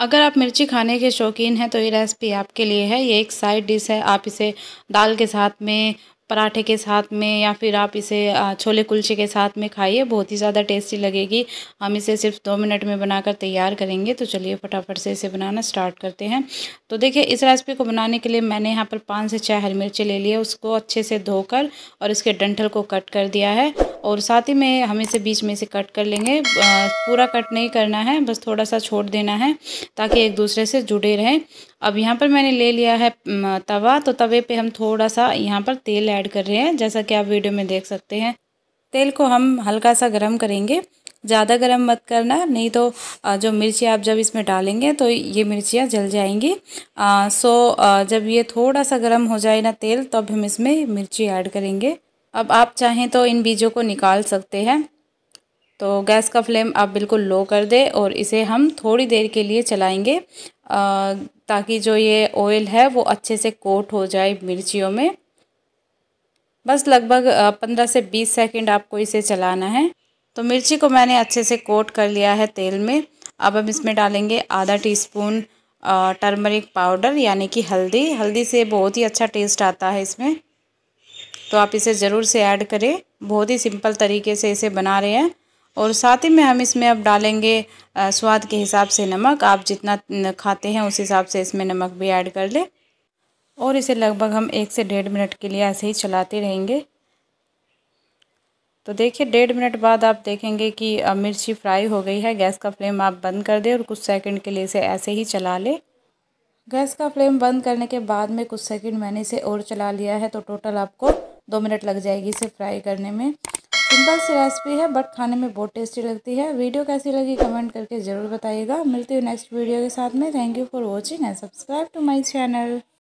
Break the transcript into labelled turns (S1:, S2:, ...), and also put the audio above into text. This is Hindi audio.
S1: अगर आप मिर्ची खाने के शौकीन हैं तो ये रेसिपी आपके लिए है ये एक साइड डिश है आप इसे दाल के साथ में पराठे के साथ में या फिर आप इसे छोले कुलचे के साथ में खाइए बहुत ही ज़्यादा टेस्टी लगेगी हम इसे सिर्फ दो मिनट में बनाकर तैयार करेंगे तो चलिए फटाफट से इसे बनाना स्टार्ट करते हैं तो देखिए इस रेसिपी को बनाने के लिए मैंने यहाँ पर पाँच से छः हरी मिर्ची ले लिया उसको अच्छे से धोकर और इसके डंठल को कट कर दिया है और साथ ही में हम इसे बीच में से कट कर लेंगे पूरा कट नहीं करना है बस थोड़ा सा छोड़ देना है ताकि एक दूसरे से जुड़े रहें अब यहाँ पर मैंने ले लिया है तवा तो तवे पे हम थोड़ा सा यहाँ पर तेल ऐड कर रहे हैं जैसा कि आप वीडियो में देख सकते हैं तेल को हम हल्का सा गर्म करेंगे ज़्यादा गर्म मत करना नहीं तो जो मिर्ची आप जब इसमें डालेंगे तो ये मिर्चियाँ जल जाएंगी आ, सो जब ये थोड़ा सा गर्म हो जाए ना तेल तब तो हम इसमें मिर्ची ऐड करेंगे अब आप चाहें तो इन बीजों को निकाल सकते हैं तो गैस का फ्लेम आप बिल्कुल लो कर दें और इसे हम थोड़ी देर के लिए चलाएंगे ताकि जो ये ऑयल है वो अच्छे से कोट हो जाए मिर्चियों में बस लगभग पंद्रह से बीस सेकंड आपको इसे चलाना है तो मिर्ची को मैंने अच्छे से कोट कर लिया है तेल में अब हम इसमें डालेंगे आधा स्पून टर्मरिक पाउडर यानी कि हल्दी हल्दी से बहुत ही अच्छा टेस्ट आता है इसमें तो आप इसे ज़रूर से ऐड करें बहुत ही सिंपल तरीके से इसे बना रहे हैं और साथ ही में हम इसमें अब डालेंगे स्वाद के हिसाब से नमक आप जितना खाते हैं उस हिसाब से इसमें नमक भी ऐड कर लें और इसे लगभग हम एक से डेढ़ मिनट के लिए ऐसे ही चलाते रहेंगे तो देखिए डेढ़ मिनट बाद आप देखेंगे कि मिर्ची फ्राई हो गई है गैस का फ्लेम आप बंद कर दें और कुछ सेकंड के लिए इसे ऐसे ही चला लें गैस का फ्लेम बंद करने के बाद में कुछ सेकंड मैंने इसे और चला लिया है तो टोटल आपको दो मिनट लग जाएगी इसे फ्राई करने में सिंपल सी रेसिपी है बट खाने में बहुत टेस्टी लगती है वीडियो कैसी लगी कमेंट करके ज़रूर बताइएगा मिलती हूँ नेक्स्ट वीडियो के साथ में thank you for watching and subscribe to my channel